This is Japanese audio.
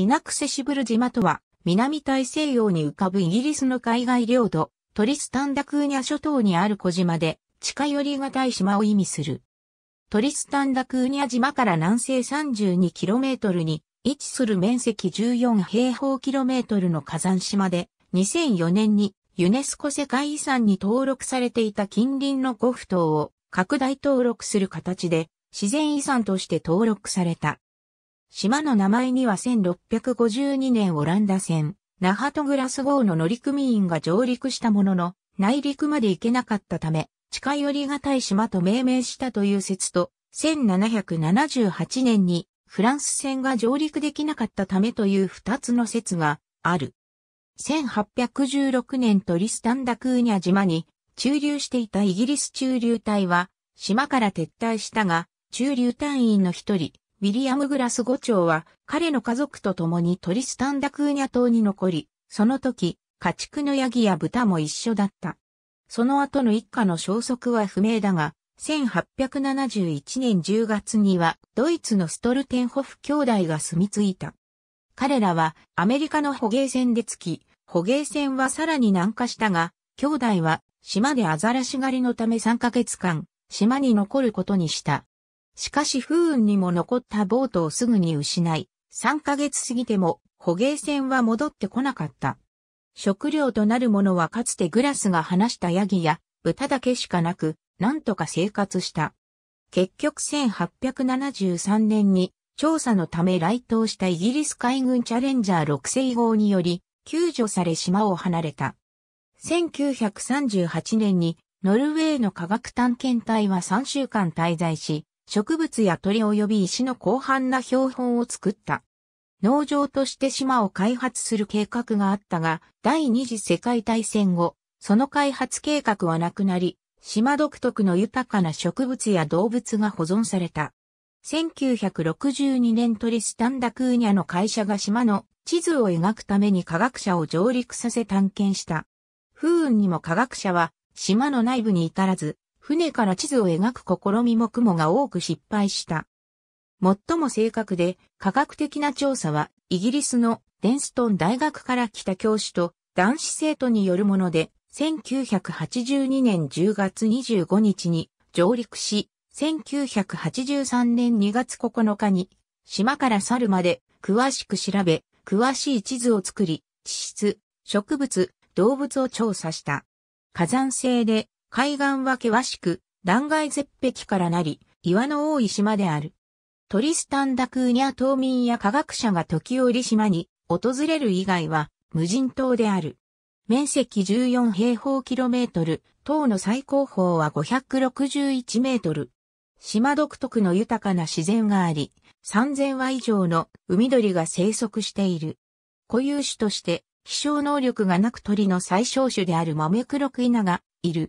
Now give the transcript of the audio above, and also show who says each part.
Speaker 1: イナクセシブル島とは、南大西洋に浮かぶイギリスの海外領土、トリスタンダクーニャ諸島にある小島で、近寄りがたい島を意味する。トリスタンダクーニャ島から南西 32km に位置する面積14平方キロメートルの火山島で、2004年にユネスコ世界遺産に登録されていた近隣の5府島を拡大登録する形で自然遺産として登録された。島の名前には1652年オランダ船、ナハトグラス号の乗組員が上陸したものの、内陸まで行けなかったため、近寄りがたい島と命名したという説と、1778年にフランス船が上陸できなかったためという二つの説がある。1816年トリスタンダクーニャ島に駐留していたイギリス駐留隊は島から撤退したが、駐留隊員の一人、ウィリアム・グラス5長は彼の家族と共にトリスタンダクーニャ島に残り、その時、家畜のヤギや豚も一緒だった。その後の一家の消息は不明だが、1871年10月にはドイツのストルテンホフ兄弟が住み着いた。彼らはアメリカの捕鯨船で着き、捕鯨船はさらに南下したが、兄弟は島でアザラシ狩りのため3ヶ月間、島に残ることにした。しかし不運にも残ったボートをすぐに失い、3ヶ月過ぎても捕鯨船は戻ってこなかった。食料となるものはかつてグラスが放したヤギや豚だけしかなく、なんとか生活した。結局1873年に調査のため来島したイギリス海軍チャレンジャー6世号により救助され島を離れた。1938年にノルウェーの科学探検隊は3週間滞在し、植物や鳥及び石の広範な標本を作った。農場として島を開発する計画があったが、第二次世界大戦後、その開発計画はなくなり、島独特の豊かな植物や動物が保存された。1962年トリスタンダクーニャの会社が島の地図を描くために科学者を上陸させ探検した。不運にも科学者は島の内部に至らず、船から地図を描く試みも雲が多く失敗した。最も正確で科学的な調査はイギリスのデンストン大学から来た教師と男子生徒によるもので、1982年10月25日に上陸し、1983年2月9日に島から去るまで詳しく調べ、詳しい地図を作り、地質、植物、動物を調査した。火山性で海岸は険しく、断崖絶壁からなり、岩の多い島である。トリスタン・ダクーニャ島民や科学者が時折島に訪れる以外は無人島である。面積14平方キロメートル、島の最高峰は561メートル。島独特の豊かな自然があり、3000羽以上の海鳥が生息している。固有種として、飛翔能力がなく鳥の最小種であるマメクロクイナがいる。